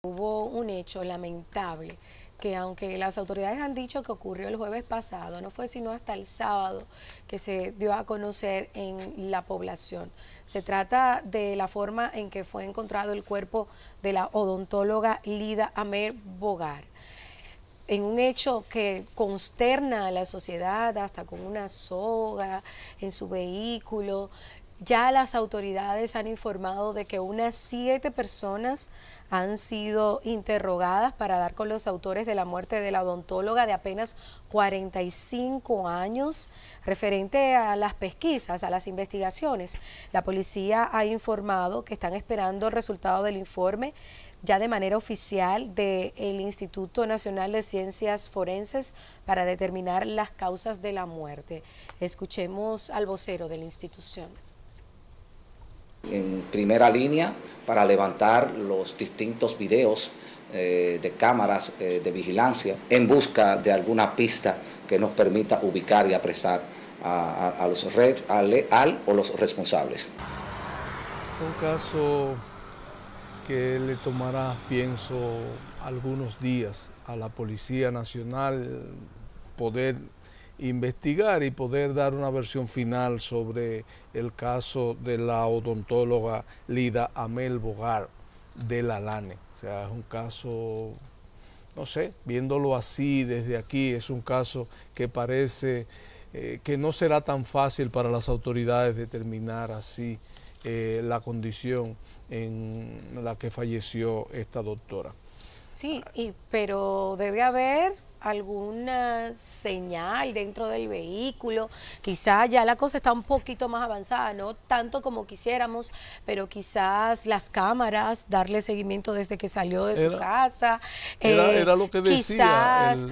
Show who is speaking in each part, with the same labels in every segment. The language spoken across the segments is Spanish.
Speaker 1: Hubo un hecho lamentable que aunque las autoridades han dicho que ocurrió el jueves pasado, no fue sino hasta el sábado que se dio a conocer en la población. Se trata de la forma en que fue encontrado el cuerpo de la odontóloga Lida Amer Bogar. En un hecho que consterna a la sociedad, hasta con una soga en su vehículo, ya las autoridades han informado de que unas siete personas han sido interrogadas para dar con los autores de la muerte de la odontóloga de apenas 45 años referente a las pesquisas, a las investigaciones. La policía ha informado que están esperando el resultado del informe ya de manera oficial del Instituto Nacional de Ciencias Forenses para determinar las causas de la muerte. Escuchemos al vocero de la institución
Speaker 2: en primera línea para levantar los distintos videos eh, de cámaras eh, de vigilancia en busca de alguna pista que nos permita ubicar y apresar a, los red, al, o los responsables.
Speaker 3: Un caso que le tomará, pienso, algunos días a la Policía Nacional poder investigar y poder dar una versión final sobre el caso de la odontóloga Lida Amel Bogar de la LANE. O sea, es un caso, no sé, viéndolo así desde aquí, es un caso que parece eh, que no será tan fácil para las autoridades determinar así eh, la condición en la que falleció esta doctora.
Speaker 1: Sí, y, pero debe haber alguna señal dentro del vehículo, quizás ya la cosa está un poquito más avanzada, no tanto como quisiéramos, pero quizás las cámaras, darle seguimiento desde que salió de su casa. Eh, era, lo que decía. Quizás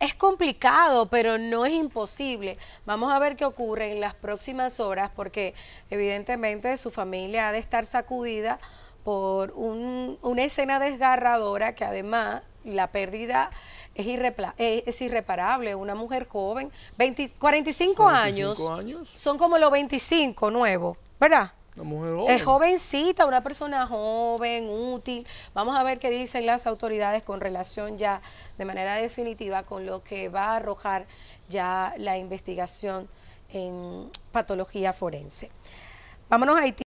Speaker 1: es complicado, pero no es imposible. Vamos a ver qué ocurre en las próximas horas, porque evidentemente su familia ha de estar sacudida por una escena desgarradora que además la pérdida es, irrepla eh, es, irreparable. Una mujer joven, 45, años, años, son como los 25 nuevos, ¿verdad?
Speaker 3: mujer Es
Speaker 1: jovencita, una persona joven, útil. Vamos a ver qué dicen las autoridades con relación ya de manera definitiva con lo que va a arrojar ya la investigación en patología forense. Vámonos a Haití.